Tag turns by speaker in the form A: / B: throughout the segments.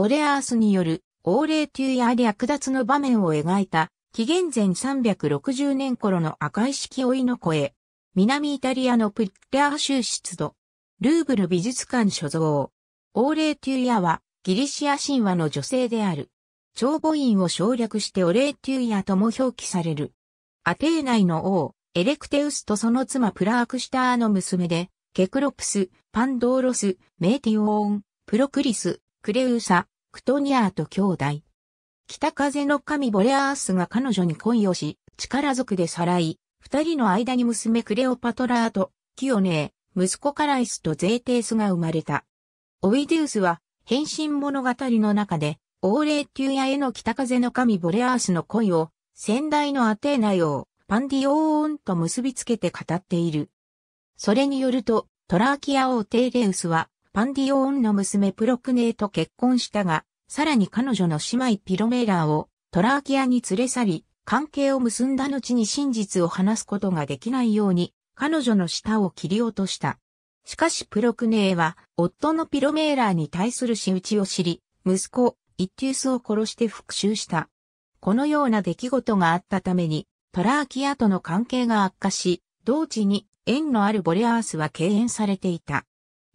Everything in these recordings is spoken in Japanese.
A: ボレアースによる王霊級や略奪の場面を描いた
B: 紀元前360年頃の赤い式老いの声。南イタリアのプッレア州出土。ルーブル美術館所蔵。レ霊テューヤはギリシア神話の女性である。長母院を省略してオレーテューヤとも表記される。アテー内の王、エレクテウスとその妻プラークシターの娘で、ケクロプス、パンドーロス、メーティオーン、プロクリス、クレウサ、クトニアーと兄弟。北風の神ボレアースが彼女に恋をし、力族くでさらい、二人の間に娘クレオパトラーと、キオネー、息子カライスとゼーテースが生まれた。オイデウスは、変身物語の中で、王霊ーヤへの北風の神ボレアースの恋を、先代のアテーナ王、パンディオーンと結びつけて語っている。それによると、トラーキア王テーレウスは、パンディオーンの娘プロクネーと結婚したが、さらに彼女の姉妹ピロメーラーをトラーキアに連れ去り、関係を結んだ後に真実を話すことができないように、彼女の舌を切り落とした。しかしプロクネーは、夫のピロメーラーに対する仕打ちを知り、息子、イッティウスを殺して復讐した。このような出来事があったために、トラーキアとの関係が悪化し、同時に縁のあるボレアースは敬遠されていた。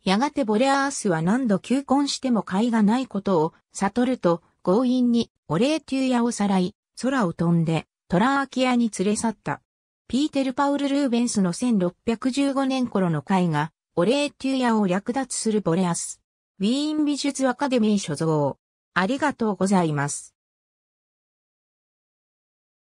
B: やがてボレアースは何度求婚しても甲斐がないことを悟ると強引にお礼ー屋をさらい、空を飛んでトラーキアに連れ去った。ピーテル・パウル・ルーベンスの1615年頃の絵画、お礼ー屋を略奪するボレアス。ウィーン美術アカデ
A: ミー所蔵。ありがとうございます。